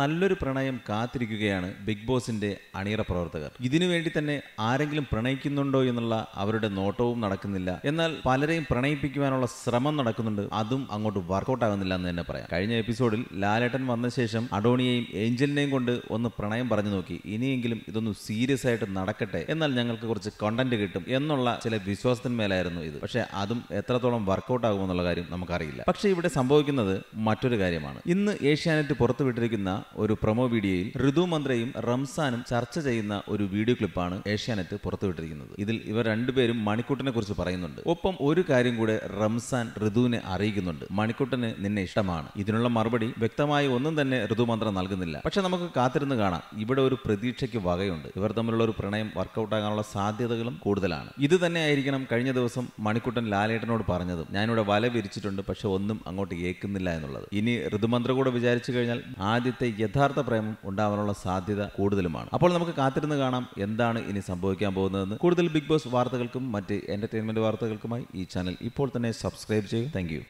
നല്ലൊരു പ്രണയം കാത്തിരിക്കുകയാണ് ബിഗ് ബോസിന്റെ അണിയറ പ്രവർത്തകർ വേണ്ടി തന്നെ ആരെങ്കിലും പ്രണയിക്കുന്നുണ്ടോ എന്നുള്ള അവരുടെ നോട്ടവും നടക്കുന്നില്ല എന്നാൽ പലരെയും പ്രണയിപ്പിക്കുവാനുള്ള ശ്രമം നടക്കുന്നുണ്ട് അതും അങ്ങോട്ട് വർക്കൗട്ട് ആകുന്നില്ല എന്ന് തന്നെ പറയാം കഴിഞ്ഞ എപ്പിസോഡിൽ ലാലേട്ടൻ വന്ന ശേഷം അഡോണിയെയും ഏഞ്ചലിനെയും കൊണ്ട് ഒന്ന് പ്രണയം പറഞ്ഞു നോക്കി ഇനിയെങ്കിലും ഇതൊന്ന് സീരിയസ് ആയിട്ട് നടക്കട്ടെ എന്നാൽ ഞങ്ങൾക്ക് കുറച്ച് കണ്ടന്റ് കിട്ടും എന്നുള്ള ചില വിശ്വാസത്തിന്മേലായിരുന്നു ഇത് പക്ഷേ അതും എത്രത്തോളം വർക്കൗട്ട് ആകുമെന്നുള്ള കാര്യം നമുക്കറിയില്ല പക്ഷേ ഇവിടെ സംഭവിക്കുന്നത് മറ്റൊരു കാര്യമാണ് ഇന്ന് ഏഷ്യാനെറ്റ് പുറത്തുവിട്ടിരിക്കുന്ന ഒരു പ്രൊമോ വീഡിയോയിൽ ഋതു മന്ത്രയും റംസാനും ചർച്ച ചെയ്യുന്ന ഒരു വീഡിയോ ക്ലിപ്പാണ് ഏഷ്യാനെറ്റ് പുറത്തുവിട്ടിരിക്കുന്നത് ഇതിൽ ഇവർ രണ്ടുപേരും മണിക്കൂട്ടിനെ കുറിച്ച് പറയുന്നുണ്ട് ഒപ്പം ഒരു കാര്യം കൂടെ റംസാൻ ഋതുവിനെ അറിയിക്കുന്നുണ്ട് മണിക്കൂട്ടന് നിന്നെ ഇഷ്ടമാണ് ഇതിനുള്ള മറുപടി വ്യക്തമായി ഒന്നും തന്നെ ഋതു മന്ത്രം നൽകുന്നില്ല പക്ഷെ നമുക്ക് കാത്തിരുന്ന് കാണാം ഇവിടെ ഒരു പ്രതീക്ഷയ്ക്ക് വകയുണ്ട് ഇവർ തമ്മിലുള്ള ഒരു പ്രണയം വർക്കൗട്ട് ആകാനുള്ള സാധ്യതകളും കൂടുതലാണ് ഇത് തന്നെ ആയിരിക്കണം കഴിഞ്ഞ ദിവസം മണിക്കുട്ടൻ ലാലേട്ടനോട് പറഞ്ഞതും ഞാനിവിടെ വല വിരിച്ചിട്ടുണ്ട് പക്ഷെ ഒന്നും അങ്ങോട്ട് കേൾക്കുന്നില്ല എന്നുള്ളത് ഇനി ഋതുമന്ത്ര കൂടെ വിചാരിച്ചു കഴിഞ്ഞാൽ ആദ്യത്തെ യഥാർത്ഥ പ്രേമം ഉണ്ടാവാനുള്ള സാധ്യത കൂടുതലുമാണ് അപ്പോൾ നമുക്ക് കാത്തിരുന്ന് കാണാം എന്താണ് ഇനി സംഭവിക്കാൻ പോകുന്നതെന്ന് കൂടുതൽ ബിഗ് ബോസ് വാർത്തകൾക്കും മറ്റ് എന്റർടൈൻമെന്റ് വാർത്തകൾക്കുമായി ഈ ചാനൽ ഇപ്പോൾ തന്നെ സബ്സ്ക്രൈബ് ചെയ്യും താങ്ക്